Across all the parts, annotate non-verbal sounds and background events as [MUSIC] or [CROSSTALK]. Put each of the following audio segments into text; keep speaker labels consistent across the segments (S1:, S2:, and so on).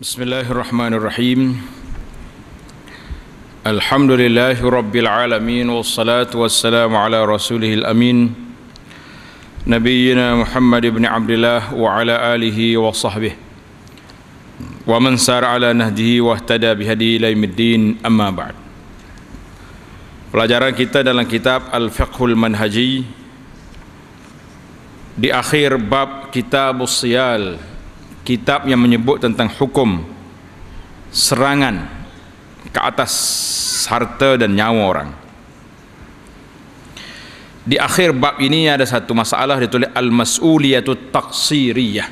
S1: Bismillahirrahmanirrahim Alhamdulillahi Rabbil Alamin Wassalatu wassalamu ala rasulihil amin Nabiyyina Muhammad ibn Abdullah Wa ala alihi wa sahbihi Wa man sar ala nahdihi wa ahtada bihadi ilaymiddin amma ba'd Pelajaran kita dalam kitab Al-Fiqhul Manhaji Di akhir bab kitab Siyal Al-Fiqhul kitab yang menyebut tentang hukum serangan ke atas harta dan nyawa orang. Di akhir bab ini ada satu masalah ditulis al-mas'uliyatu taqsiriyah.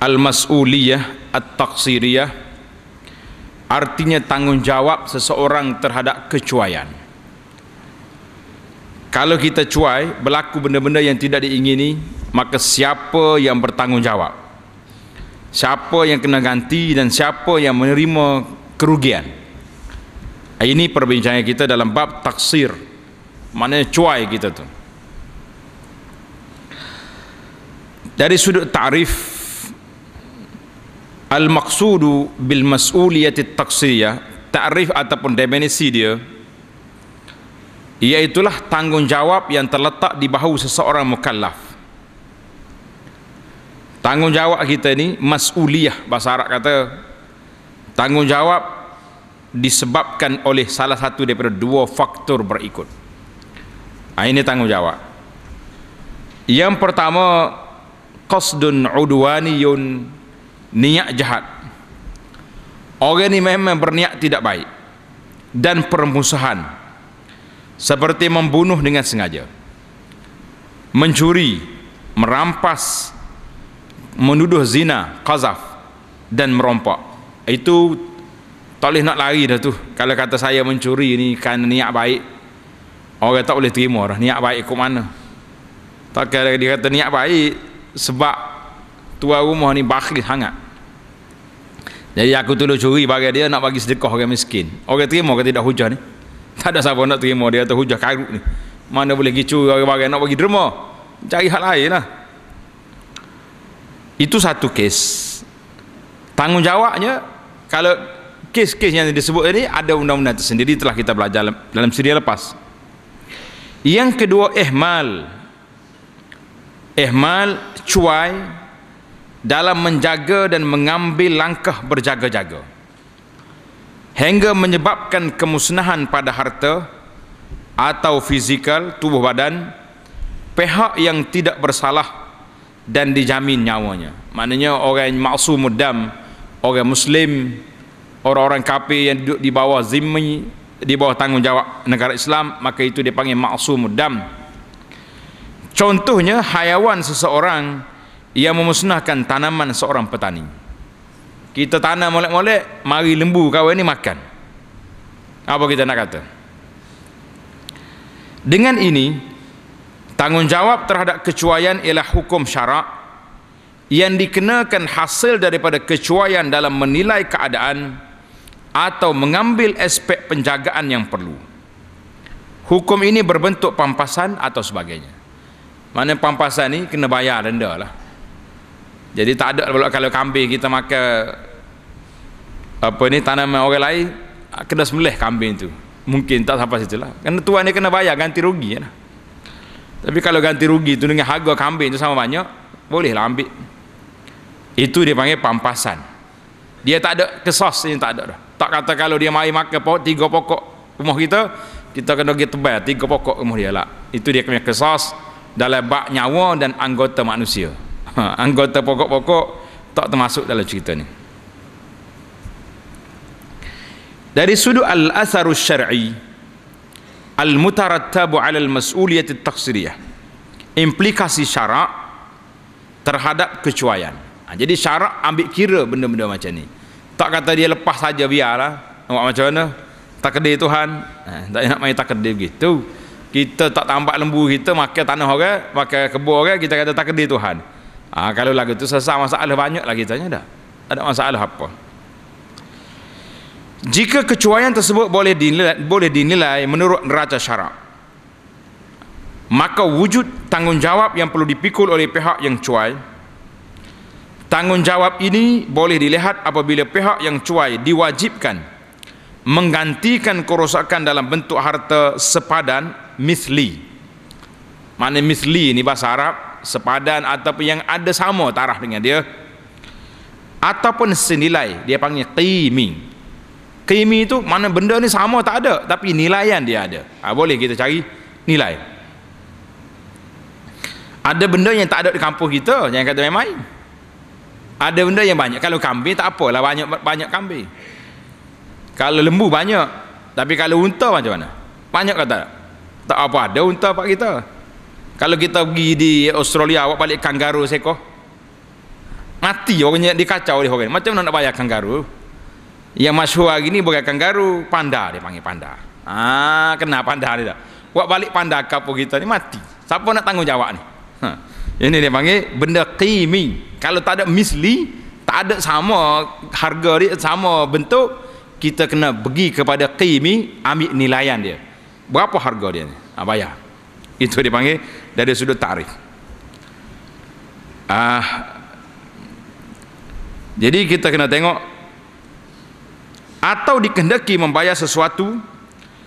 S1: Al-mas'uliyah at-taqsiriyah artinya tanggungjawab seseorang terhadap kecuaian. Kalau kita cuai, berlaku benda-benda yang tidak diingini, maka siapa yang bertanggungjawab siapa yang kena ganti dan siapa yang menerima kerugian eh, ini perbincangan kita dalam bab taksir mana cuai kita tu dari sudut ta'rif al-maqsudu bil mas'uliyati taksiyah ta'rif ataupun definisi dia iaitulah tanggungjawab yang terletak di bahu seseorang mukallaf tanggungjawab kita ni masuliyah bahasa Arab kata tanggungjawab disebabkan oleh salah satu daripada dua faktor berikut ha, ini tanggungjawab yang pertama qasdun udwaniyun niat jahat orang ni memang berniat tidak baik dan permusuhan seperti membunuh dengan sengaja mencuri merampas menuduh zina, qazaf dan merompak. Itu tak boleh nak lari dah tu. Kalau kata saya mencuri ni kan niat baik. Orang tak boleh terima dah niat baik ke mana. Tak kira dia kata niat baik sebab tua rumah ni bakhil sangat. Jadi aku tuduh curi bagi dia nak bagi sedekah orang miskin. Orang terima ke tidak hujah ni? Tak ada siapa nak terima dia tu hujah karut ni. Mana boleh gicu curi orang bagi nak bagi derma. Cari hal lain lah itu satu kes tanggungjawabnya kalau kes-kes yang disebut ini ada undang-undang tersendiri telah kita belajar dalam siri lepas yang kedua ihmal ihmal cuai dalam menjaga dan mengambil langkah berjaga-jaga hingga menyebabkan kemusnahan pada harta atau fizikal tubuh badan pihak yang tidak bersalah dan dijamin nyawanya maknanya orang maksumud mudam, orang muslim orang-orang kafir yang duduk di bawah zimmi di bawah tanggungjawab negara Islam maka itu dipanggil maksumud mudam. contohnya hayawan seseorang yang memusnahkan tanaman seorang petani kita tanam molek-molek mari lembu kawan ini makan apa kita nak kata dengan ini Tanggungjawab terhadap kecuaian ialah hukum syarak yang dikenakan hasil daripada kecuaian dalam menilai keadaan atau mengambil aspek penjagaan yang perlu. Hukum ini berbentuk pampasan atau sebagainya. Mana pampasan ini kena bayar denda lah. Jadi tak ada pula kalau kambing kita makan apa ni tanaman orang lain kena sembelih kambing tu. Mungkin tak sampai situlah. Kena tuan ni kena bayar ganti rugi lah. Tapi kalau ganti rugi itu dengan harga kambing itu sama banyak, bolehlah ambil. Itu dia panggil pampasan. Dia tak ada kesos ini tak ada dah. Tak kata kalau dia mai makan pokok tiga pokok rumah kita, kita kena pergi tebal tiga pokok rumah dia lah. Itu dia kena kesos dalam bak nyawa dan anggota manusia. Ha, anggota pokok-pokok tak termasuk dalam cerita ni. Dari sudut al-atharus syar'i, al-mutarattabu 'ala al-mas'uliyah at-taqsiriyah. Implikasi syarak terhadap kecuaian. Ha, jadi syarak ambil kira benda-benda macam ni. Tak kata dia lepas saja biarlah. Nampak macam mana? Tak Takdir Tuhan. Ha, tak nak main tak takdir begitu. Kita tak tambak lembu kita makan tanah orang, okay? makan kebun orang, kita kata tak takdir Tuhan. Ha, kalau lagu tu sesak masalah banyak lah kita tanya dah. Tak ada masalah apa jika kecuaian tersebut boleh dinilai, boleh dinilai menurut neraca syarak maka wujud tanggungjawab yang perlu dipikul oleh pihak yang cuai tanggungjawab ini boleh dilihat apabila pihak yang cuai diwajibkan menggantikan kerosakan dalam bentuk harta sepadan misli mana misli ini bahasa Arab sepadan ataupun yang ada sama tarah dengan dia ataupun senilai dia panggil qiming Taimi itu mana benda ni sama tak ada tapi nilaian dia ada. Ha, boleh kita cari nilai. Ada benda yang tak ada di kampung kita yang kata main-main. Ada benda yang banyak kalau kambing tak apalah banyak banyak kambing. Kalau lembu banyak tapi kalau unta macam mana? Banyak kata tak? Tak apa ada unta pak kita. Kalau kita pergi di Australia awak balik kangaroo seko. Mati orangnya dikacau oleh orang. Macam mana nak bayar kangaroo? yang masyhur hari ni berakan garu panda dia panggil panda ah kena panda dia tak buat balik panda kapur kita ni mati siapa nak tanggungjawab ni ha. ini dia panggil benda qimi kalau tak ada misli tak ada sama harga dia sama bentuk kita kena pergi kepada qimi ambil nilaian dia berapa harga dia ni ha, bayar itu dia panggil dari sudut tarif ah jadi kita kena tengok atau dikehendaki membayar sesuatu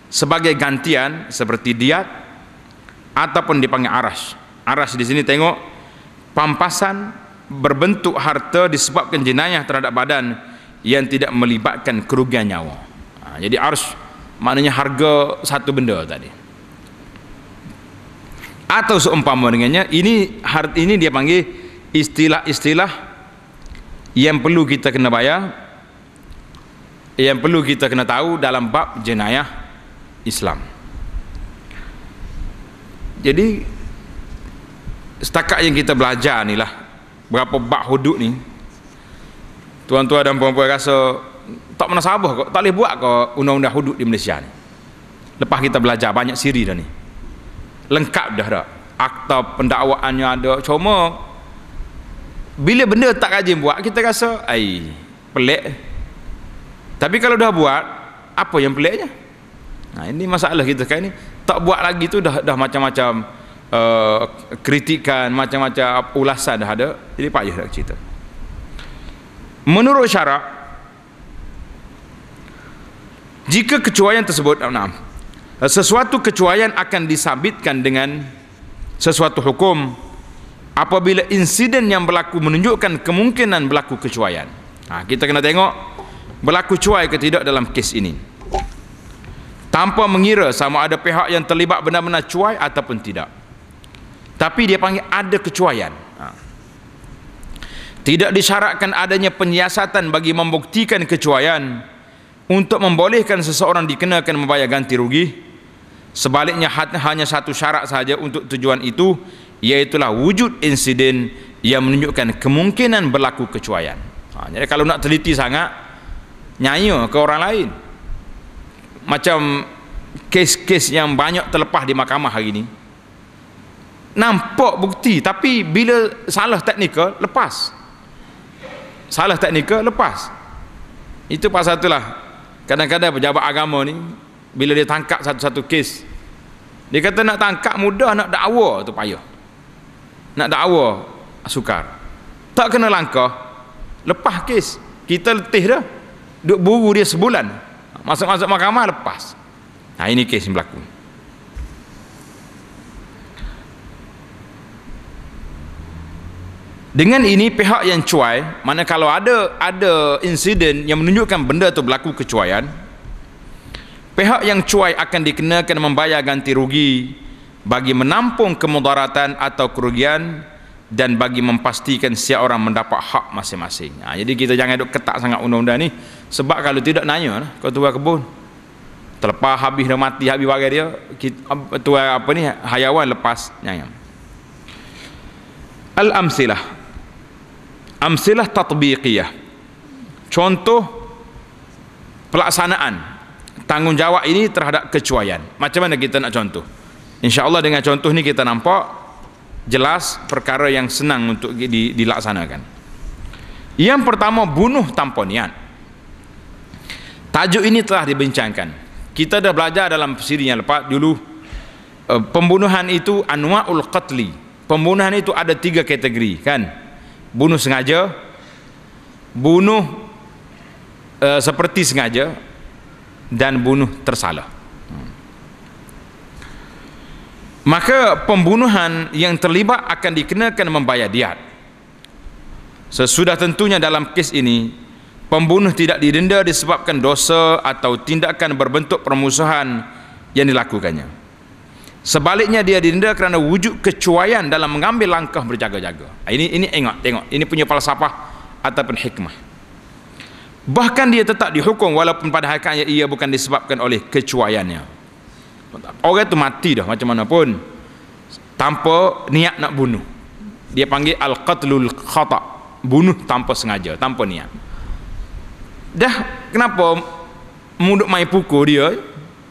S1: sebagai gantian seperti diat ataupun dipanggil aras. Aras di sini tengok pampasan berbentuk harta disebabkan jenayah terhadap badan yang tidak melibatkan kerugian nyawa. Ha, jadi aras maknanya harga satu benda tadi. Atau seumpama dengannya ini ini dia panggil istilah-istilah yang perlu kita kena bayar yang perlu kita kena tahu dalam bab jenayah Islam. Jadi setakat yang kita belajar ni lah berapa bab hudud ni tuan-tuan dan puan-puan rasa tak pernah sabar kok tak boleh buat kok undang-undang hudud di Malaysia ni lepas kita belajar banyak siri dah ni lengkap dah dah akta pendakwaannya ada cuma bila benda tak rajin buat kita rasa ai pelik tapi kalau dah buat, apa yang peliknya? Nah, ini masalah kita kan ini. Tak buat lagi tu dah dah macam-macam uh, kritikan, macam-macam ulasan dah ada. Jadi payah nak lah cerita. Menurut syarak jika kecuaian tersebut nah, oh, nah, eh, sesuatu kecuaian akan disabitkan dengan sesuatu hukum apabila insiden yang berlaku menunjukkan kemungkinan berlaku kecuaian nah, kita kena tengok berlaku cuai ke tidak dalam kes ini tanpa mengira sama ada pihak yang terlibat benar-benar cuai ataupun tidak tapi dia panggil ada kecuaian ha. tidak disyaratkan adanya penyiasatan bagi membuktikan kecuaian untuk membolehkan seseorang dikenakan membayar ganti rugi sebaliknya hanya satu syarat saja untuk tujuan itu iaitulah wujud insiden yang menunjukkan kemungkinan berlaku kecuaian ha, jadi kalau nak teliti sangat nyanyi ke orang lain macam kes-kes yang banyak terlepas di mahkamah hari ini nampak bukti tapi bila salah teknikal lepas salah teknikal lepas itu pasal itulah kadang-kadang pejabat agama ni bila dia tangkap satu-satu kes dia kata nak tangkap mudah nak dakwa tu payah nak dakwa sukar tak kena langkah lepas kes kita letih dah duduk buru dia sebulan masuk-masuk mahkamah lepas nah ini kes yang berlaku dengan ini pihak yang cuai mana kalau ada ada insiden yang menunjukkan benda itu berlaku kecuaian pihak yang cuai akan dikenakan membayar ganti rugi bagi menampung kemudaratan atau kerugian dan bagi memastikan setiap orang mendapat hak masing-masing. Ha, jadi kita jangan duk ketak sangat undang-undang ni sebab kalau tidak nanya tua kebun terlepas habis dah mati habis barang dia ketua apa ni hayawan lepas nyanya. Al amsilah. Amsilah tatbiqiyah. Contoh pelaksanaan tanggungjawab ini terhadap kecuaian. Macam mana kita nak contoh? Insya-Allah dengan contoh ni kita nampak jelas perkara yang senang untuk dilaksanakan yang pertama bunuh tanpa niat tajuk ini telah dibincangkan kita dah belajar dalam siri yang lepas dulu eh, pembunuhan itu anwa'ul qatli pembunuhan itu ada tiga kategori kan bunuh sengaja bunuh uh, seperti sengaja dan bunuh tersalah maka pembunuhan yang terlibat akan dikenakan membayar diat sesudah tentunya dalam kes ini pembunuh tidak didenda disebabkan dosa atau tindakan berbentuk permusuhan yang dilakukannya sebaliknya dia didenda kerana wujud kecuaian dalam mengambil langkah berjaga-jaga ah, ini ini tengok tengok ini punya falsafah ataupun hikmah bahkan dia tetap dihukum walaupun pada hakikatnya ia bukan disebabkan oleh kecuaiannya orang tu mati dah macam mana pun tanpa niat nak bunuh dia panggil al-qatlul khata bunuh tanpa sengaja tanpa niat dah kenapa muduk main pukul dia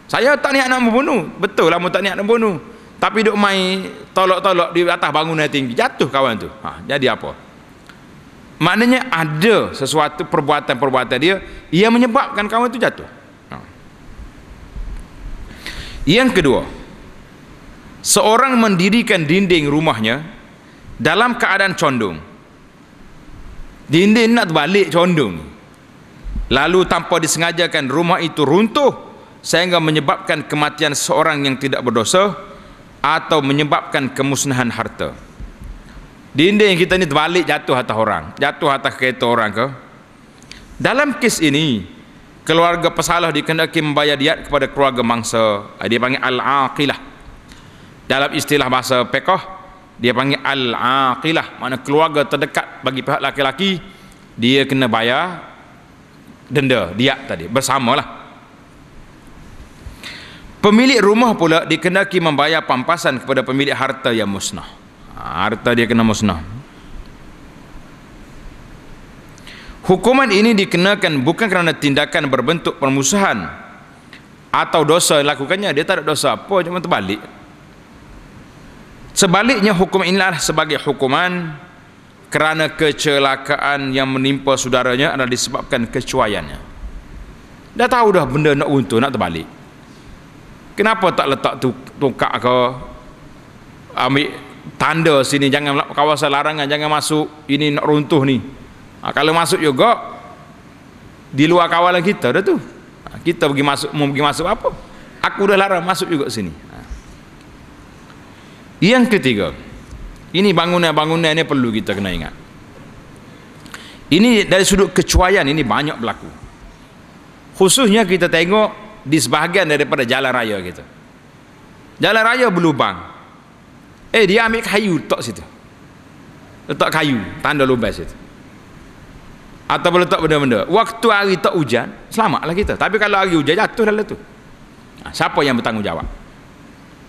S1: saya tak niat nak membunuh betul lah tak niat nak bunuh. tapi duk main tolok-tolok di atas bangunan tinggi jatuh kawan tu ha, jadi apa maknanya ada sesuatu perbuatan-perbuatan dia yang menyebabkan kawan tu jatuh yang kedua, seorang mendirikan dinding rumahnya dalam keadaan condong. Dinding nak balik condong. Lalu tanpa disengajakan rumah itu runtuh sehingga menyebabkan kematian seorang yang tidak berdosa atau menyebabkan kemusnahan harta. Dinding kita ni terbalik jatuh atas orang, jatuh atas kereta orang ke? Dalam kes ini, keluarga pesalah dikendaki membayar diat kepada keluarga mangsa eh, dia panggil al-aqilah dalam istilah bahasa pekoh dia panggil al-aqilah mana keluarga terdekat bagi pihak laki-laki dia kena bayar denda diat tadi bersamalah pemilik rumah pula dikendaki membayar pampasan kepada pemilik harta yang musnah ha, harta dia kena musnah Hukuman ini dikenakan bukan kerana tindakan berbentuk permusuhan atau dosa yang lakukannya dia tak ada dosa apa cuma terbalik. Sebaliknya hukum ini adalah sebagai hukuman kerana kecelakaan yang menimpa saudaranya adalah disebabkan kecuaiannya. Dah tahu dah benda nak untung nak terbalik. Kenapa tak letak tongkat ke ambil tanda sini jangan kawasan larangan jangan masuk ini nak runtuh ni Ha, kalau masuk juga di luar kawalan kita dah tu. Ha, kita pergi masuk mau pergi masuk apa? Aku dah larang masuk juga sini. Ha. Yang ketiga. Ini bangunan-bangunan ini perlu kita kena ingat. Ini dari sudut kecuaian ini banyak berlaku. Khususnya kita tengok di sebahagian daripada jalan raya kita. Jalan raya berlubang. Eh dia ambil kayu tok situ. Letak kayu tanda lubang situ. Atau letak benda-benda waktu hari tak hujan selamat lah kita tapi kalau hari hujan jatuh dalam tu ha, siapa yang bertanggungjawab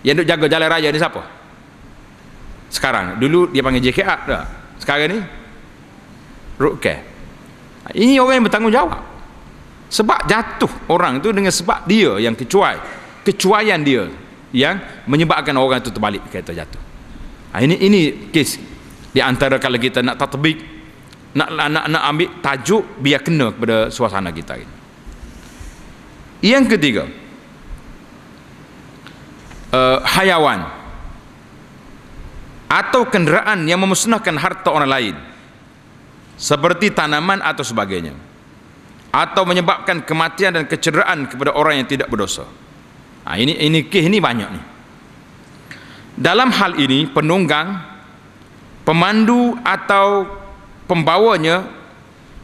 S1: yang duk jaga jalan raya ni siapa sekarang dulu dia panggil JKA dah. sekarang ni road care ha, ini orang yang bertanggungjawab sebab jatuh orang tu dengan sebab dia yang kecuai kecuaian dia yang menyebabkan orang itu terbalik kereta jatuh ha, ini ini kes di antara kalau kita nak tatbik nak, nak, nak ambil tajuk biar kena kepada suasana kita ini. yang ketiga uh, hayawan atau kenderaan yang memusnahkan harta orang lain seperti tanaman atau sebagainya atau menyebabkan kematian dan kecederaan kepada orang yang tidak berdosa nah, ha, ini ini kih ini banyak ni. dalam hal ini penunggang pemandu atau pembawanya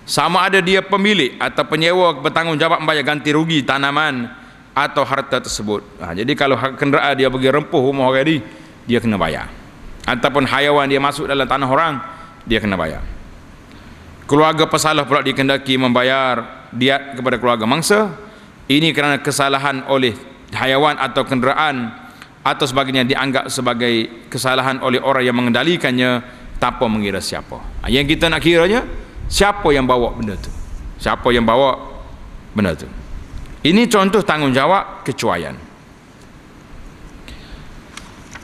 S1: sama ada dia pemilik atau penyewa bertanggungjawab membayar ganti rugi tanaman atau harta tersebut nah, ha, jadi kalau ha- kenderaan dia pergi rempuh rumah orang ini dia kena bayar ataupun hayawan dia masuk dalam tanah orang dia kena bayar keluarga pesalah pula dikendaki membayar diat kepada keluarga mangsa ini kerana kesalahan oleh hayawan atau kenderaan atau sebagainya dianggap sebagai kesalahan oleh orang yang mengendalikannya tanpa mengira siapa ha, yang kita nak kiranya siapa yang bawa benda tu siapa yang bawa benda tu ini contoh tanggungjawab kecuaian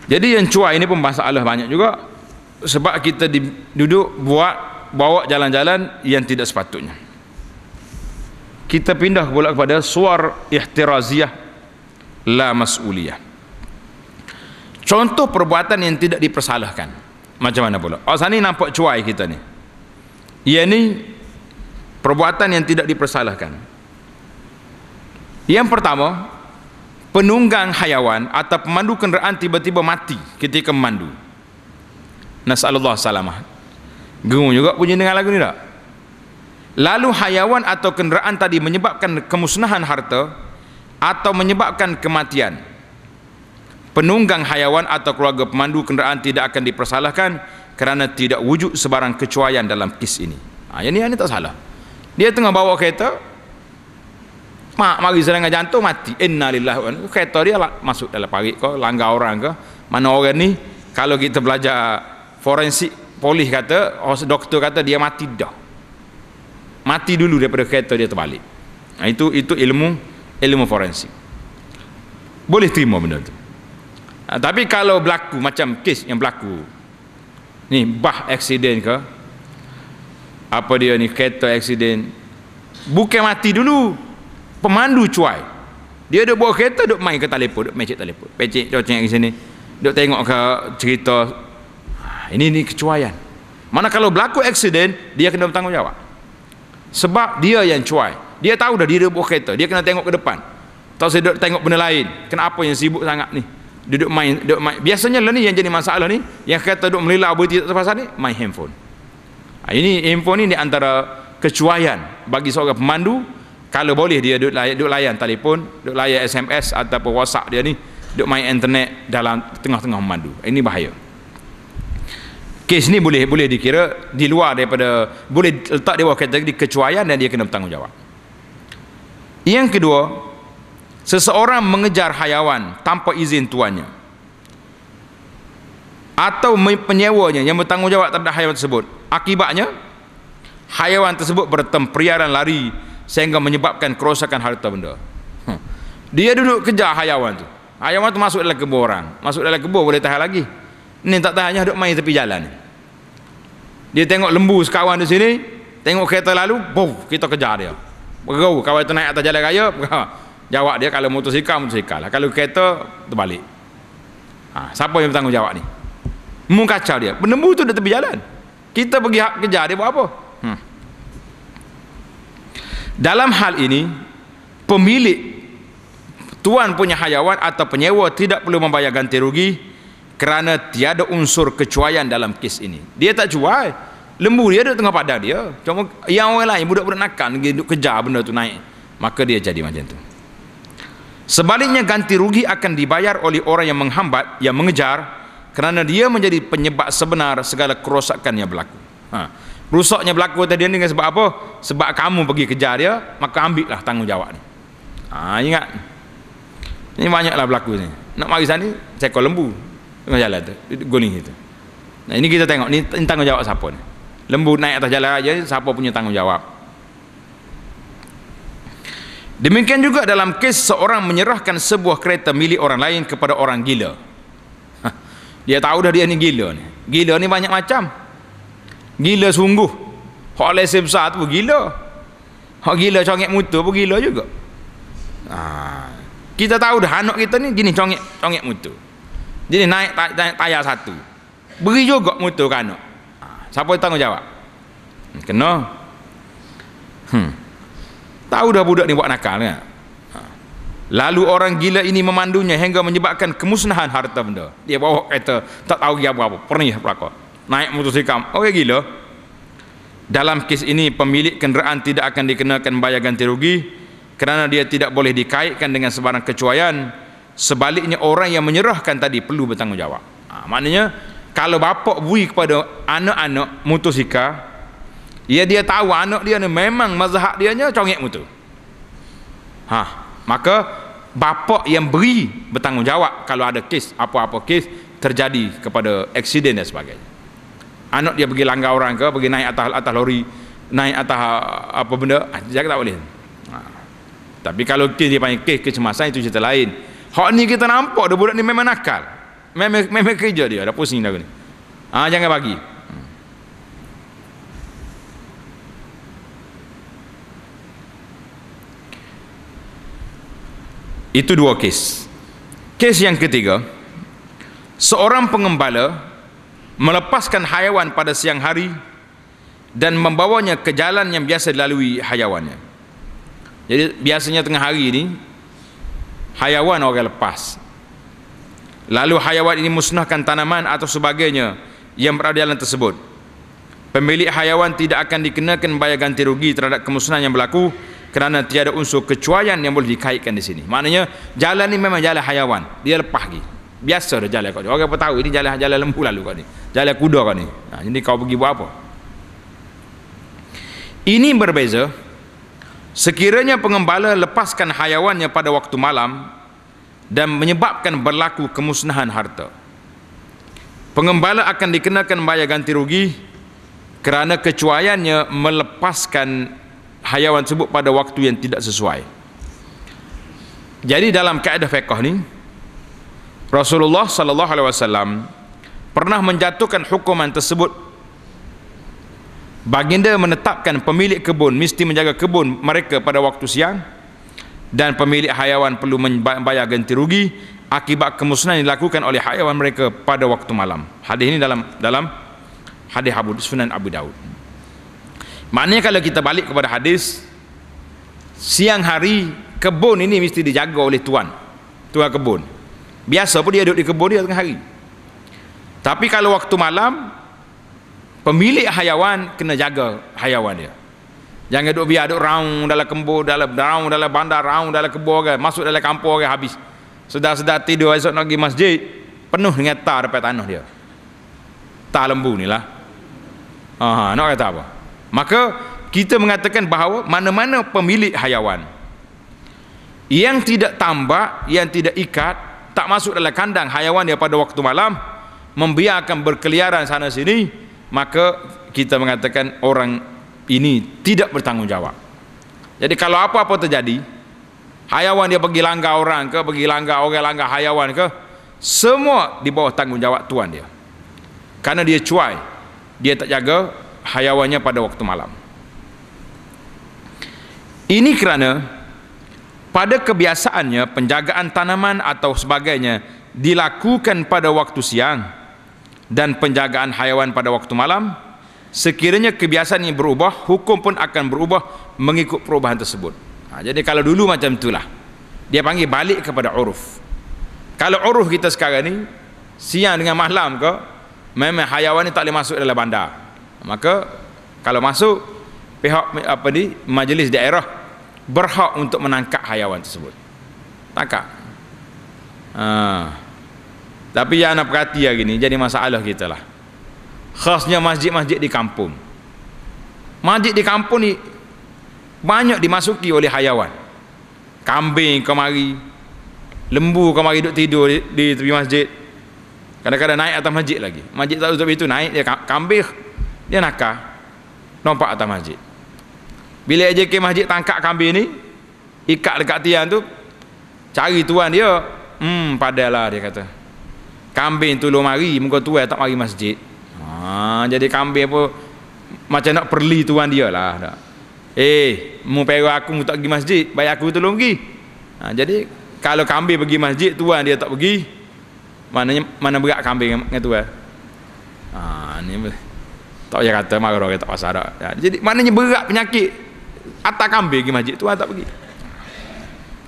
S1: jadi yang cuai ini pun Allah banyak juga sebab kita duduk buat bawa jalan-jalan yang tidak sepatutnya kita pindah pula kepada suar ihtiraziyah la mas'uliyah contoh perbuatan yang tidak dipersalahkan macam mana pula oh sana nampak cuai kita ni ia ni perbuatan yang tidak dipersalahkan yang pertama penunggang hayawan atau pemandu kenderaan tiba-tiba mati ketika memandu nasallallahu salamah gengung juga punya dengar lagu ni tak lalu hayawan atau kenderaan tadi menyebabkan kemusnahan harta atau menyebabkan kematian penunggang hayawan atau keluarga pemandu kenderaan tidak akan dipersalahkan kerana tidak wujud sebarang kecuaian dalam kes ini ha, yang ini, ini tak salah dia tengah bawa kereta mak mari serangan jantung mati innalillah kereta dia lah, masuk dalam parit kau langgar orang ke mana orang ni kalau kita belajar forensik polis kata doktor kata dia mati dah mati dulu daripada kereta dia terbalik nah, ha, itu itu ilmu ilmu forensik boleh terima benda itu Ha, tapi kalau berlaku macam kes yang berlaku ni bah accident ke apa dia ni kereta accident bukan mati dulu pemandu cuai dia ada bawa kereta duk main ke telefon duk mecek telefon pecek dia tengok sini duk tengok ke cerita ha, ini ni kecuaian mana kalau berlaku accident dia kena bertanggungjawab sebab dia yang cuai dia tahu dah dia ada bawa kereta dia kena tengok ke depan tak sedut tengok benda lain kenapa yang sibuk sangat ni duduk main, duduk main. biasanya lah ni yang jadi masalah ni yang kata duduk melilau berhenti tidak terpaksa ni main handphone ha, ini handphone ni di antara kecuaian bagi seorang pemandu kalau boleh dia duduk layan, duduk layan telefon duduk layan SMS ataupun WhatsApp dia ni duduk main internet dalam tengah-tengah memandu ha, ini bahaya kes ni boleh boleh dikira di luar daripada boleh letak di bawah kategori kecuaian dan dia kena bertanggungjawab yang kedua seseorang mengejar hayawan tanpa izin tuannya atau penyewanya yang bertanggungjawab terhadap hayawan tersebut akibatnya hayawan tersebut bertempriaran lari sehingga menyebabkan kerosakan harta benda dia duduk kejar hayawan tu hayawan tu masuk dalam kebun orang masuk dalam kebun boleh tahan lagi ni tak tahannya duduk main tepi jalan dia tengok lembu sekawan di sini tengok kereta lalu boom, kita kejar dia Bergau, kawan tu naik atas jalan raya [LAUGHS] jawab dia kalau motosikal motosikal lah kalau kereta terbalik ha, siapa yang bertanggung jawab ni mung kacau dia penemu tu dah tepi jalan kita pergi kejar dia buat apa hmm. dalam hal ini pemilik tuan punya hayawan atau penyewa tidak perlu membayar ganti rugi kerana tiada unsur kecuaian dalam kes ini dia tak jual lembu dia ada tengah padang dia cuma yang orang lain budak-budak nakal kejar benda tu naik maka dia jadi macam tu Sebaliknya ganti rugi akan dibayar oleh orang yang menghambat, yang mengejar kerana dia menjadi penyebab sebenar segala kerosakan yang berlaku. Ha. Rusaknya berlaku tadi ni sebab apa? Sebab kamu pergi kejar dia, maka ambillah tanggungjawab ni. Ha, ingat. Ini banyaklah berlaku ni. Nak mari sana, seekor lembu. Tengah jalan tu, guling itu. Nah, ini kita tengok, ni tanggungjawab siapa ni. Lembu naik atas jalan aja, siapa punya tanggungjawab. Demikian juga dalam kes seorang menyerahkan sebuah kereta milik orang lain kepada orang gila. Dia tahu dah dia ni gila ni. Gila ni banyak macam. Gila sungguh. Hak lesen besar tu pun gila. Hak gila congek motor pun gila juga. Ha. Kita tahu dah anak kita ni jenis congek, congek motor. Jadi naik tayar satu. Beri juga motor ke anak. Ha. Siapa tanggungjawab? Kena. Hmm tahu dah budak ni buat nakal kan lalu orang gila ini memandunya hingga menyebabkan kemusnahan harta benda dia bawa kereta tak tahu dia apa-apa pernah pelakon naik motosikam orang gila dalam kes ini pemilik kenderaan tidak akan dikenakan bayar ganti rugi kerana dia tidak boleh dikaitkan dengan sebarang kecuaian sebaliknya orang yang menyerahkan tadi perlu bertanggungjawab ha, maknanya kalau bapak bui kepada anak-anak motosikal ia ya, dia tahu anak dia ni memang mazhab dia nya congek mutu ha maka bapak yang beri bertanggungjawab kalau ada kes apa-apa kes terjadi kepada aksiden dan sebagainya anak dia pergi langgar orang ke pergi naik atas atas lori naik atas ah, apa benda jaga ah, tak boleh ha. tapi kalau kes dia panggil kes kecemasan itu cerita lain hak ni kita nampak dia budak ni memang nakal memang, memang kerja dia ada pusing dah ni ha, jangan bagi Itu dua kes. Kes yang ketiga, seorang pengembala melepaskan haiwan pada siang hari dan membawanya ke jalan yang biasa dilalui haiwannya. Jadi biasanya tengah hari ini haiwan orang lepas. Lalu haiwan ini musnahkan tanaman atau sebagainya yang berada di jalan tersebut. Pemilik haiwan tidak akan dikenakan bayar ganti rugi terhadap kemusnahan yang berlaku kerana tiada unsur kecuaian yang boleh dikaitkan di sini maknanya jalan ni memang jalan hayawan dia lepas lagi biasa dah jalan kau ni orang pun tahu ini jalan jalan lembu lalu kau ni jalan kuda kau ni nah, ha, ini kau pergi buat apa ini berbeza sekiranya pengembala lepaskan hayawannya pada waktu malam dan menyebabkan berlaku kemusnahan harta pengembala akan dikenakan bayar ganti rugi kerana kecuaiannya melepaskan hayawan tersebut pada waktu yang tidak sesuai jadi dalam kaedah fiqh ni Rasulullah sallallahu alaihi wasallam pernah menjatuhkan hukuman tersebut baginda menetapkan pemilik kebun mesti menjaga kebun mereka pada waktu siang dan pemilik hayawan perlu membayar ganti rugi akibat kemusnahan dilakukan oleh hayawan mereka pada waktu malam hadis ini dalam dalam hadis Abu Sunan Abu Daud maknanya kalau kita balik kepada hadis siang hari kebun ini mesti dijaga oleh tuan tuan kebun biasa pun dia duduk di kebun dia tengah hari tapi kalau waktu malam pemilik hayawan kena jaga hayawan dia jangan duduk biar duduk raung dalam kebun dalam raung dalam bandar raung dalam kebun orang masuk dalam kampung orang habis sedar-sedar tidur esok nak pergi masjid penuh dengan tar dapat tanah dia tar lembu ni lah Aha, nak kata apa maka kita mengatakan bahawa mana-mana pemilik hayawan yang tidak tambak yang tidak ikat tak masuk dalam kandang hayawan dia pada waktu malam membiarkan berkeliaran sana sini maka kita mengatakan orang ini tidak bertanggungjawab jadi kalau apa-apa terjadi hayawan dia pergi langgar orang ke pergi langgar orang langgar hayawan ke semua di bawah tanggungjawab tuan dia karena dia cuai dia tak jaga hayawannya pada waktu malam ini kerana pada kebiasaannya penjagaan tanaman atau sebagainya dilakukan pada waktu siang dan penjagaan hayawan pada waktu malam sekiranya kebiasaan ini berubah hukum pun akan berubah mengikut perubahan tersebut ha, jadi kalau dulu macam itulah dia panggil balik kepada uruf kalau uruf kita sekarang ni siang dengan malam ke memang hayawan ni tak boleh masuk dalam bandar maka kalau masuk pihak apa ni majlis daerah berhak untuk menangkap haiwan tersebut tangkap ha. tapi yang nak perhati hari ni jadi masalah kita lah khasnya masjid-masjid di kampung masjid di kampung ni banyak dimasuki oleh haiwan kambing kemari lembu kemari duduk tidur di, di tepi masjid kadang-kadang naik atas masjid lagi masjid tak tutup itu naik dia kambing dia nakal nampak atas masjid bila AJK masjid tangkap kambing ni ikat dekat tiang tu cari tuan dia hmm padahlah dia kata kambing tu lu mari muka tuan tak mari masjid ha, jadi kambing pun macam nak perli tuan dia lah eh mu perah aku mu tak pergi masjid bayar aku tolong pergi ha, jadi kalau kambing pergi masjid tuan dia tak pergi mana mana berat kambing dengan tuan ha, ni boleh tak payah kata marah ke tak pasal tak ya. jadi maknanya berat penyakit atas kambing pergi masjid tu tak pergi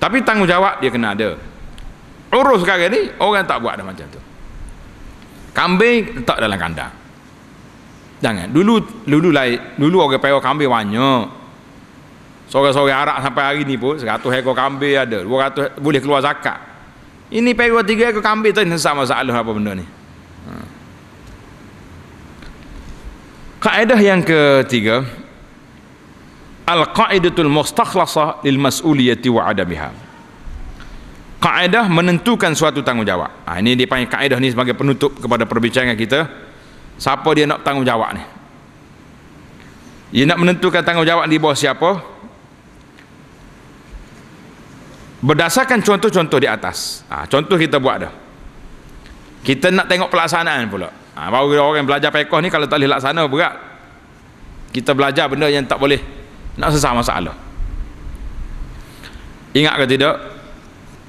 S1: tapi tanggungjawab dia kena ada urus sekarang ni orang tak buat dah macam tu kambing tak dalam kandang jangan dulu dulu lah dulu orang payah kambing banyak sore-sore arak sampai hari ni pun 100 ekor kambing ada 200 boleh keluar zakat ini payah 3 ekor kambing tu ni sama masalah apa benda ni hmm. Kaedah yang ketiga Al-qaidatul mustakhlasa lil mas'uliyati wa adamiha Kaedah menentukan suatu tanggungjawab ha, Ini dipanggil kaedah ni sebagai penutup kepada perbincangan kita Siapa dia nak tanggungjawab ni Dia nak menentukan tanggungjawab di bawah siapa Berdasarkan contoh-contoh di atas ha, Contoh kita buat dah Kita nak tengok pelaksanaan pula Ha, baru orang yang belajar pekoh ni kalau tak boleh laksana berat. Kita belajar benda yang tak boleh nak selesai masalah. Ingat ke tidak?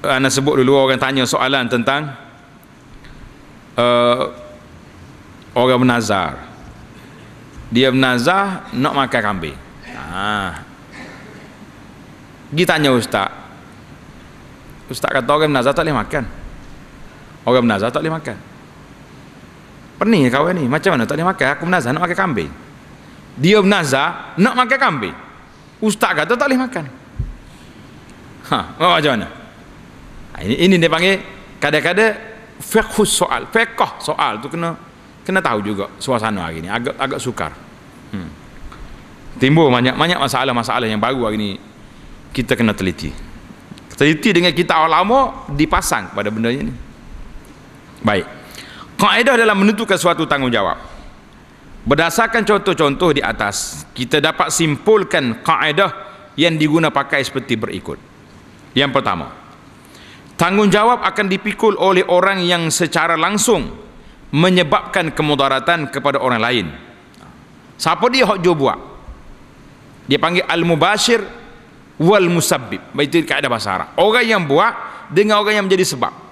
S1: Eh, Ana sebut dulu orang tanya soalan tentang uh, orang menazar. Dia menazar nak makan kambing. Ha. Dia tanya ustaz. Ustaz kata orang menazar tak boleh makan. Orang menazar tak boleh makan pening kau ni macam mana tak boleh makan aku menazah nak makan kambing dia menazah nak makan kambing ustaz kata tak boleh makan ha macam mana ha, ini, ini dia panggil kadang-kadang fiqhus soal fiqh soal tu kena kena tahu juga suasana hari ni agak agak sukar hmm. timbul banyak banyak masalah-masalah yang baru hari ni kita kena teliti teliti dengan kita lama dipasang pada benda ini baik kaedah dalam menentukan suatu tanggungjawab berdasarkan contoh-contoh di atas kita dapat simpulkan kaedah yang diguna pakai seperti berikut yang pertama tanggungjawab akan dipikul oleh orang yang secara langsung menyebabkan kemudaratan kepada orang lain siapa dia hak jua buat dia panggil al-mubashir wal-musabib itu kaedah bahasa Arab orang yang buat dengan orang yang menjadi sebab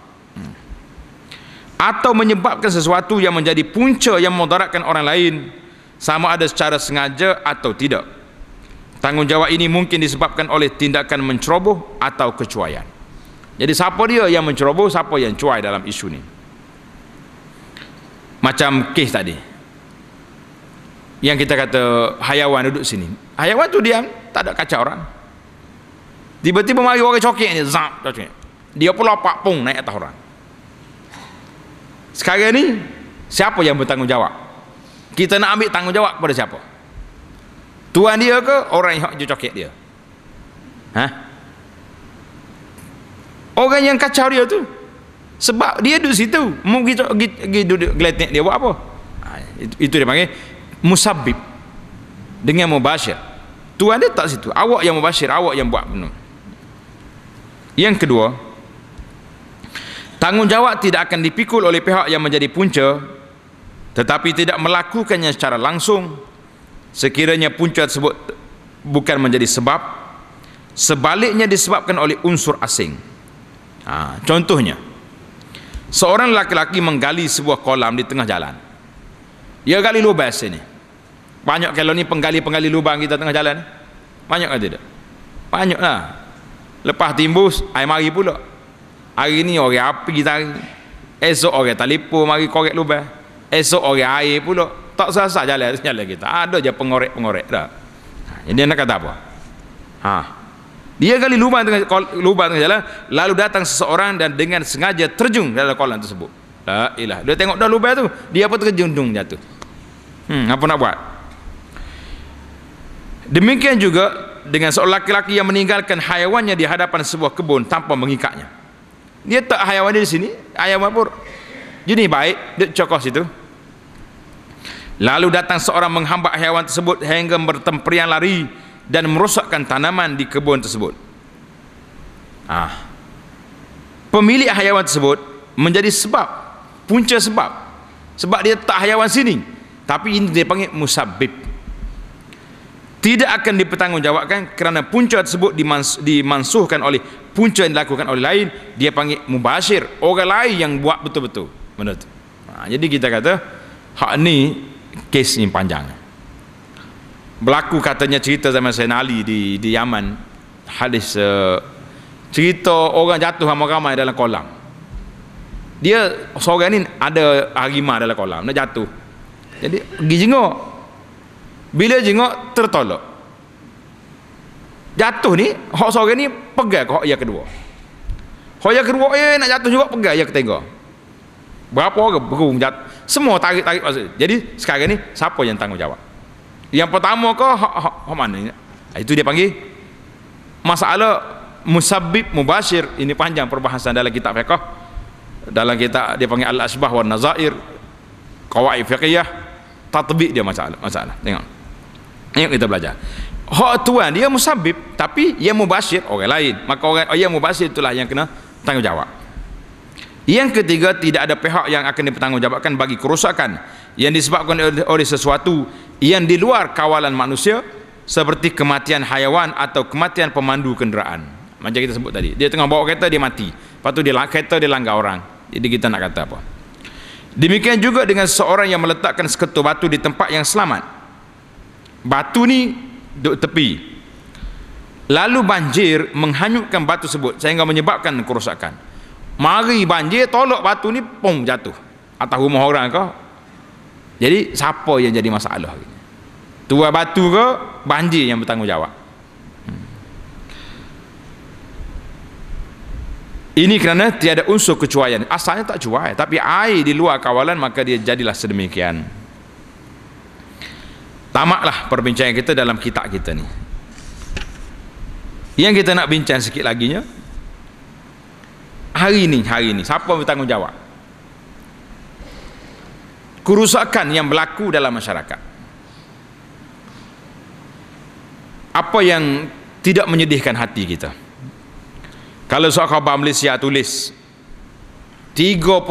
S1: atau menyebabkan sesuatu yang menjadi punca yang memudaratkan orang lain sama ada secara sengaja atau tidak. Tanggungjawab ini mungkin disebabkan oleh tindakan menceroboh atau kecuaian. Jadi siapa dia yang menceroboh, siapa yang cuai dalam isu ni? Macam kes tadi. Yang kita kata hayawan duduk sini. Hayawan tu diam, tak ada kaca orang. Tiba-tiba mari orang cokek ni, zap, cokek. Dia pun pak pun naik atas orang sekarang ni siapa yang bertanggungjawab kita nak ambil tanggungjawab kepada siapa tuan dia ke orang yang hak coket dia ha orang yang kacau dia tu sebab dia duduk situ mau gitu duduk geletek dia buat apa ha, itu, itu dia panggil musabib dengan mubasyir tuan dia tak situ awak yang mubasyir awak yang buat penuh yang kedua tanggungjawab tidak akan dipikul oleh pihak yang menjadi punca tetapi tidak melakukannya secara langsung sekiranya punca tersebut bukan menjadi sebab sebaliknya disebabkan oleh unsur asing ha, contohnya seorang lelaki-lelaki menggali sebuah kolam di tengah jalan dia gali lubang sini banyak kalau ni penggali-penggali lubang kita tengah jalan banyak atau tidak banyak lah lepas timbus air mari pulak hari ni orang api tadi esok orang telefon mari korek lubang esok orang air pula tak selesai jalan jalan kita ada je pengorek-pengorek dah ini ha, nak kata apa ha. dia kali lubang tengah, lubang tengah jalan lalu datang seseorang dan dengan sengaja terjun dalam kolam tersebut la ilah dia tengok dah lubang tu dia pun terjun jatuh hmm, apa nak buat demikian juga dengan seorang lelaki yang meninggalkan haiwannya di hadapan sebuah kebun tanpa mengikatnya dia tak hayawan dia di sini ayam apa jadi baik dia cokos itu. lalu datang seorang menghambat hewan tersebut hingga bertemperian lari dan merosakkan tanaman di kebun tersebut ah pemilik hayawan tersebut menjadi sebab punca sebab sebab dia tak hayawan sini tapi ini dia panggil musabib tidak akan dipertanggungjawabkan kerana punca tersebut dimans dimansuhkan oleh punca yang dilakukan oleh lain dia panggil mubashir orang lain yang buat betul-betul benda tu ha, jadi kita kata hak ni kes ni panjang berlaku katanya cerita zaman Sayyidina Ali di di Yaman hadis uh, cerita orang jatuh ramai-ramai dalam kolam dia seorang ni ada harimah dalam kolam dia jatuh jadi pergi jenguk bila jengok tertolak jatuh ni hak seorang ni pegang ke hak yang kedua hak yang kedua eh nak jatuh juga pegang yang ketiga berapa orang berum jatuh semua tarik-tarik maksud jadi sekarang ni siapa yang tanggungjawab yang pertama ke hak, hak, hak mana ni ah, itu dia panggil masalah musabib mubashir ini panjang perbahasan dalam kitab fiqah dalam kitab dia panggil al-asbah wa nazair kawaih fiqiyah tatbik dia masalah masalah tengok yang kita belajar. Hak tuan dia musabib tapi yang mubasyir orang lain. Maka orang yang oh, mubasyir itulah yang kena tanggungjawab. Yang ketiga tidak ada pihak yang akan dipertanggungjawabkan bagi kerosakan yang disebabkan oleh, oleh sesuatu yang di luar kawalan manusia seperti kematian haiwan atau kematian pemandu kenderaan. Macam kita sebut tadi. Dia tengah bawa kereta dia mati. Lepas tu dia kereta dia langgar orang. Jadi kita nak kata apa? Demikian juga dengan seorang yang meletakkan seketul batu di tempat yang selamat batu ni duduk tepi lalu banjir menghanyutkan batu tersebut sehingga menyebabkan kerosakan mari banjir tolak batu ni pum jatuh atas rumah orang kau jadi siapa yang jadi masalah tua batu ke banjir yang bertanggungjawab hmm. Ini kerana tiada unsur kecuaian. Asalnya tak cuai. Tapi air di luar kawalan maka dia jadilah sedemikian tamaklah perbincangan kita dalam kitab kita ni yang kita nak bincang sikit lagi nya, hari ni hari ni siapa bertanggungjawab kerusakan yang berlaku dalam masyarakat apa yang tidak menyedihkan hati kita kalau soal khabar Malaysia tulis 38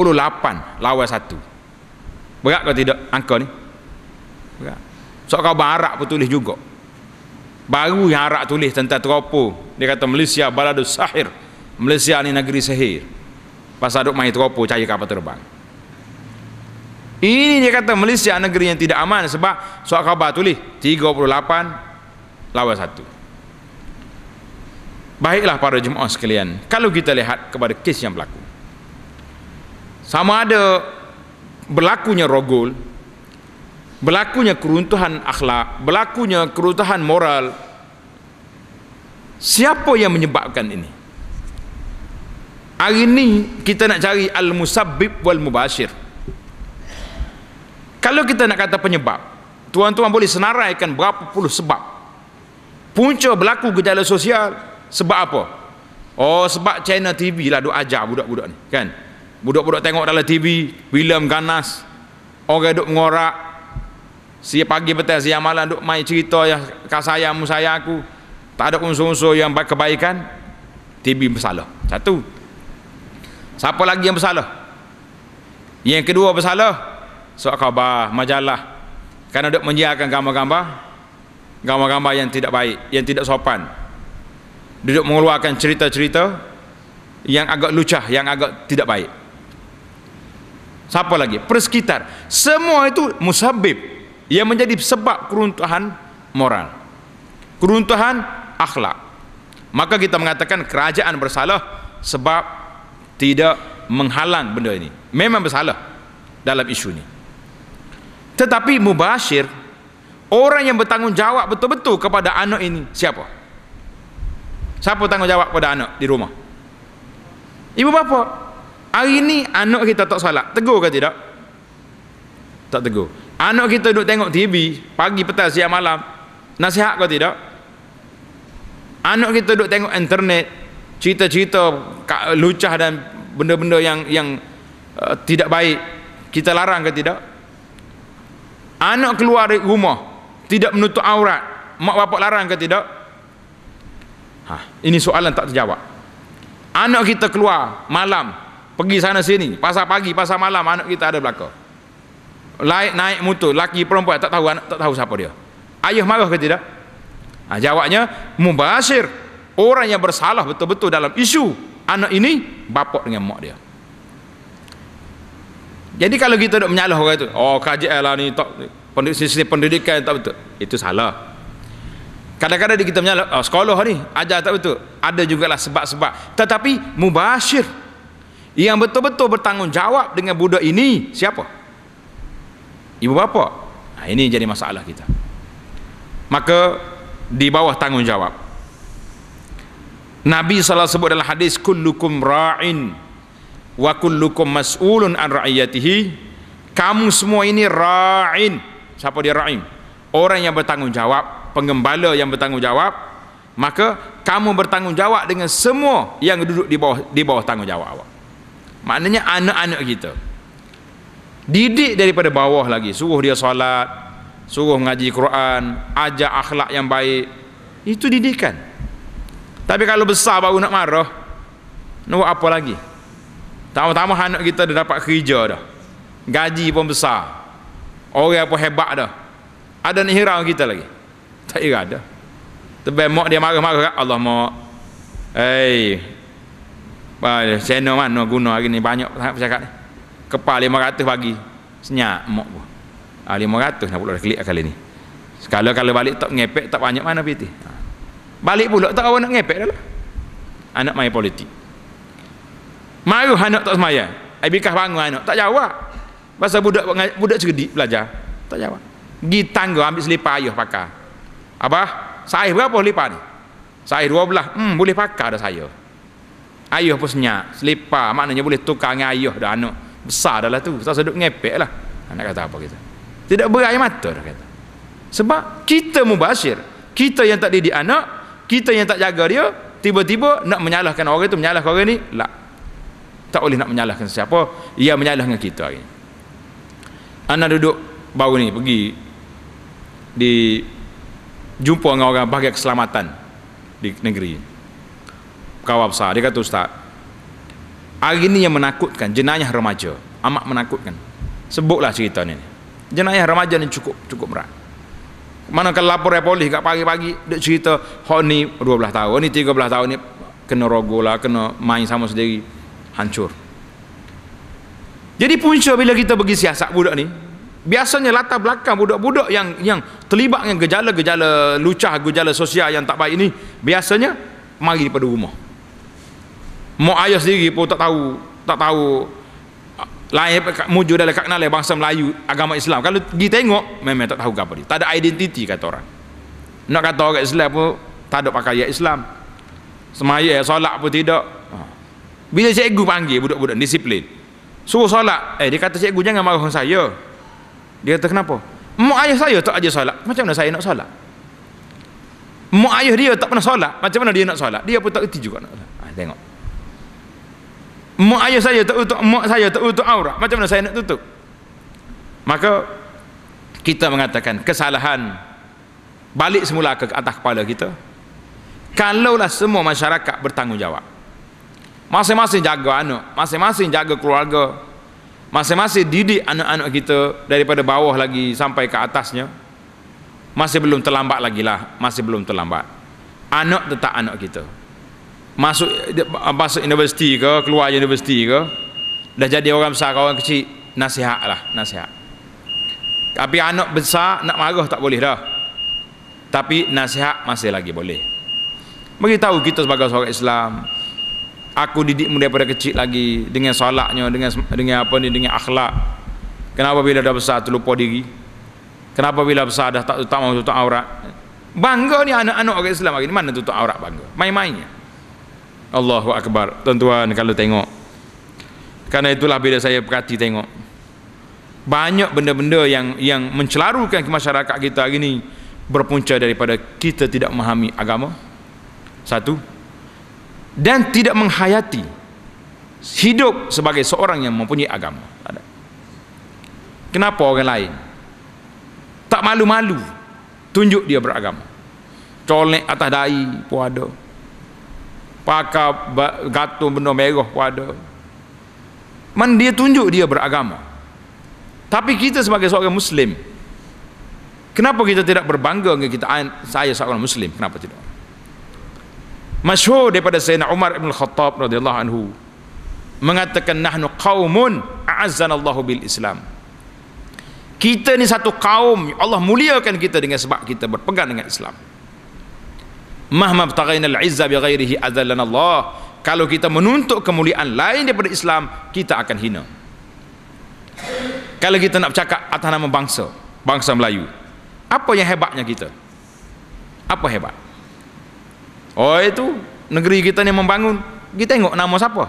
S1: lawan 1 berat kalau tidak angka ni berat sebab kau bahasa pun tulis juga. Baru yang Arab tulis tentang teropo. Dia kata Malaysia baladu sahir. Malaysia ni negeri sahir. Pasal duk main teropo cahaya kapal terbang. Ini dia kata Malaysia negeri yang tidak aman sebab soal khabar tulis 38 lawan 1. Baiklah para jemaah sekalian, kalau kita lihat kepada kes yang berlaku. Sama ada berlakunya rogol berlakunya keruntuhan akhlak, berlakunya keruntuhan moral. Siapa yang menyebabkan ini? Hari ini kita nak cari al musabib wal mubashir. Kalau kita nak kata penyebab, tuan-tuan boleh senaraikan berapa puluh sebab. Punca berlaku gejala sosial sebab apa? Oh sebab China TV lah duk ajar budak-budak ni kan. Budak-budak tengok dalam TV, filem ganas, orang duk mengorak, siang pagi petang siang malam duk mai cerita yang kasayang mu saya aku tak ada unsur-unsur yang baik kebaikan TV bersalah satu siapa lagi yang bersalah yang kedua bersalah sok khabar majalah kan duk menyiarkan gambar-gambar gambar-gambar yang tidak baik yang tidak sopan duduk mengeluarkan cerita-cerita yang agak lucah yang agak tidak baik siapa lagi persekitar semua itu musabib yang menjadi sebab keruntuhan moral keruntuhan akhlak maka kita mengatakan kerajaan bersalah sebab tidak menghalang benda ini memang bersalah dalam isu ini tetapi mubashir orang yang bertanggungjawab betul-betul kepada anak ini siapa? siapa tanggungjawab kepada anak di rumah? ibu bapa hari ini anak kita tak salah. tegur ke tidak? tak tegur Anak kita duduk tengok TV Pagi, petang, siang, malam Nasihat kau tidak? Anak kita duduk tengok internet Cerita-cerita lucah dan benda-benda yang yang uh, tidak baik Kita larang ke tidak? Anak keluar dari rumah Tidak menutup aurat Mak bapak larang ke tidak? Ha, ini soalan tak terjawab Anak kita keluar malam Pergi sana sini Pasal pagi, pasal malam anak kita ada belakang Laik naik motor laki perempuan tak tahu anak tak tahu siapa dia. Ayah marah ke tidak? Ha, jawabnya mubasir. Orang yang bersalah betul-betul dalam isu anak ini bapak dengan mak dia. Jadi kalau kita nak menyalah orang itu, oh KJL lah ni tak pendidikan, pendidikan tak betul. Itu salah. Kadang-kadang kita menyalah oh, sekolah ni ajar tak betul. Ada jugalah sebab-sebab. Tetapi mubasir yang betul-betul bertanggungjawab dengan budak ini siapa? ibu bapa nah, ha, ini jadi masalah kita maka di bawah tanggungjawab Nabi SAW sebut dalam hadis kullukum ra'in wa kullukum mas'ulun an ra'iyatihi kamu semua ini ra'in siapa dia ra'in orang yang bertanggungjawab pengembala yang bertanggungjawab maka kamu bertanggungjawab dengan semua yang duduk di bawah di bawah tanggungjawab awak maknanya anak-anak kita didik daripada bawah lagi suruh dia salat suruh ngaji Quran ajak akhlak yang baik itu didikan tapi kalau besar baru nak marah nak apa lagi tamu-tamu anak kita dah dapat kerja dah gaji pun besar orang pun hebat dah ada nak hirau kita lagi tak ira dah tebal mak dia marah-marah ya Allah mak eh hey. saya channel mana guna hari ni banyak sangat bercakap ni kepal 500 pagi, senyap mok. pun ha, 500 nak pula dah kelik kali ni kalau kalau balik tak ngepek tak banyak mana piti ah. balik pula tak awak nak ngepek dah lah anak main politik maruh anak tak semayang Abikah eh, bangun anak tak jawab pasal budak budak cerdik belajar tak jawab pergi tangga ambil selipar ayuh pakar abah saiz berapa selipar ni saiz 12 hmm boleh pakar dah saya ayuh pun senyap selipar maknanya boleh tukar dengan ayuh dah anak besar adalah tu tak sedut ngepek lah nak kata apa kita tidak berai mata dah kata sebab kita mubasir kita yang tak didik anak kita yang tak jaga dia tiba-tiba nak menyalahkan orang itu menyalahkan orang ni lah tak boleh nak menyalahkan siapa ia menyalahkan kita hari ini. anak duduk baru ni pergi di jumpa dengan orang bahagian keselamatan di negeri Kawab sah. dia kata ustaz hari ni yang menakutkan jenayah remaja amat menakutkan sebutlah cerita ni jenayah remaja ni cukup cukup berat Mana kalau lapor polis kat pagi-pagi dia cerita hok oh, ni 12 tahun ni 13 tahun ni kena rogolah kena main sama sendiri hancur jadi punca bila kita bagi siasat budak ni biasanya latar belakang budak-budak yang yang terlibat dengan gejala-gejala lucah gejala sosial yang tak baik ni biasanya mari daripada rumah Mau ayah sendiri pun tak tahu tak tahu lahir muncul dalam kenal bangsa Melayu agama Islam kalau pergi tengok memang tak tahu apa dia tak ada identiti kata orang nak kata orang Islam pun tak ada pakaian Islam semaya solat pun tidak ha. bila cikgu panggil budak-budak disiplin suruh solat eh dia kata cikgu jangan marah saya dia kata kenapa mak ayah saya tak ajar solat macam mana saya nak solat mak ayah dia tak pernah solat macam mana dia nak solat dia pun tak kerti juga nak solat ha, tengok mak ayah saya tak tutup mak saya tak tutup aurat macam mana saya nak tutup maka kita mengatakan kesalahan balik semula ke atas kepala kita kalaulah semua masyarakat bertanggungjawab masing-masing jaga anak masing-masing jaga keluarga masing-masing didik anak-anak kita daripada bawah lagi sampai ke atasnya masih belum terlambat lagi lah masih belum terlambat anak tetap anak kita masuk ah, masuk universiti ke keluar universiti ke dah jadi orang besar ke orang kecil nasihat lah nasihat tapi anak besar nak marah tak boleh dah tapi nasihat masih lagi boleh beritahu kita sebagai seorang Islam aku didikmu daripada kecil lagi dengan solatnya dengan dengan apa ni dengan akhlak kenapa bila dah besar terlupa diri kenapa bila besar dah tak tutup aurat bangga ni anak-anak orang Islam hari ni mana tutup aurat bangga main-mainnya Allahu Akbar Tuan-tuan kalau tengok Karena itulah bila saya berhati tengok Banyak benda-benda yang yang mencelarukan ke masyarakat kita hari ini Berpunca daripada kita tidak memahami agama Satu Dan tidak menghayati Hidup sebagai seorang yang mempunyai agama Kenapa orang lain Tak malu-malu Tunjuk dia beragama Colek atas dai pun ada pakar gantung benda merah ada. man dia tunjuk dia beragama tapi kita sebagai seorang muslim kenapa kita tidak berbangga dengan kita saya seorang muslim kenapa tidak masyhur daripada Sayyidina Umar Ibn Khattab radhiyallahu anhu mengatakan nahnu qaumun a'azzana Allahu bil Islam kita ni satu kaum Allah muliakan kita dengan sebab kita berpegang dengan Islam mahma al izza bi ghairihi azallana Allah kalau kita menuntut kemuliaan lain daripada Islam kita akan hina kalau kita nak bercakap atas nama bangsa bangsa Melayu apa yang hebatnya kita apa hebat oh itu negeri kita ni membangun kita tengok nama siapa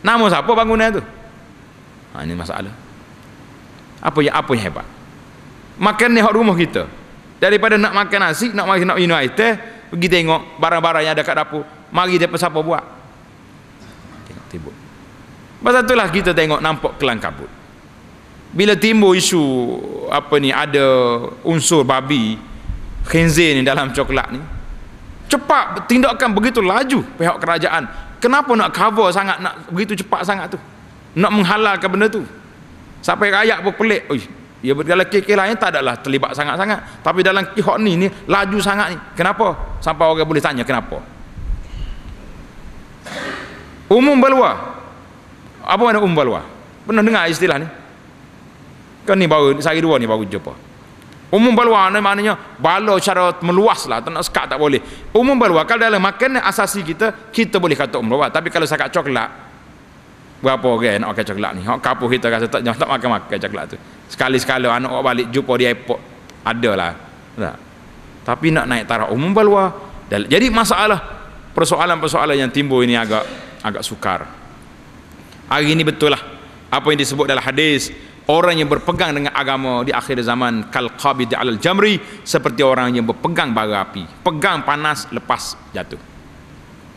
S1: nama siapa bangunan itu ha, ini masalah apa yang apa yang hebat makan ni hak rumah kita daripada nak makan nasi nak makan nak minum air teh pergi tengok barang-barang yang ada kat dapur mari dia siapa buat tengok timbul pasal itulah kita tengok nampak kelang kabut bila timbul isu apa ni ada unsur babi khinzir ni dalam coklat ni cepat tindakan begitu laju pihak kerajaan kenapa nak cover sangat nak begitu cepat sangat tu nak menghalalkan benda tu sampai rakyat pun pelik Ya berkala kek-kek lain tak adalah terlibat sangat-sangat. Tapi dalam kihok ni ni laju sangat ni. Kenapa? Sampai orang boleh tanya kenapa. Umum balwa. Apa mana umum balwa? Pernah dengar istilah ni? Kan ni baru sehari dua ni baru jumpa. Umum balwa ni maknanya bala cara meluas lah. Tak nak sekat tak boleh. Umum balwa kalau dalam makanan asasi kita, kita boleh kata umum balwa. Tapi kalau sakat coklat, berapa orang yang nak makan coklat ni hak kapur kita rasa tak tak makan makan coklat tu sekali sekala anak orang balik jumpa di airport lah. tak tapi nak naik taraf umum balwa jadi masalah persoalan-persoalan yang timbul ini agak agak sukar hari ini betul lah apa yang disebut dalam hadis orang yang berpegang dengan agama di akhir zaman kal qabid al jamri seperti orang yang berpegang bara api pegang panas lepas jatuh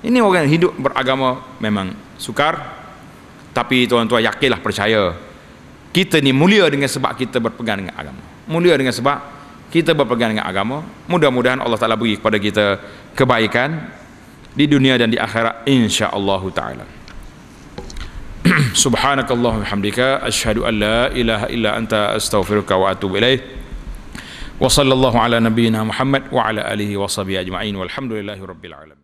S1: ini orang yang hidup beragama memang sukar tapi tuan-tuan yakinlah percaya kita ni mulia dengan sebab kita berpegang dengan agama mulia dengan sebab kita berpegang dengan agama mudah-mudahan Allah Ta'ala beri kepada kita kebaikan di dunia dan di akhirat insyaAllah ta'ala [CLEARS THROAT] subhanakallahu hamdika ashadu an la ilaha illa anta astaghfiruka wa atubu ilaih wa sallallahu ala nabiyina muhammad wa ala alihi wa sabi ajma'in walhamdulillahi rabbil alam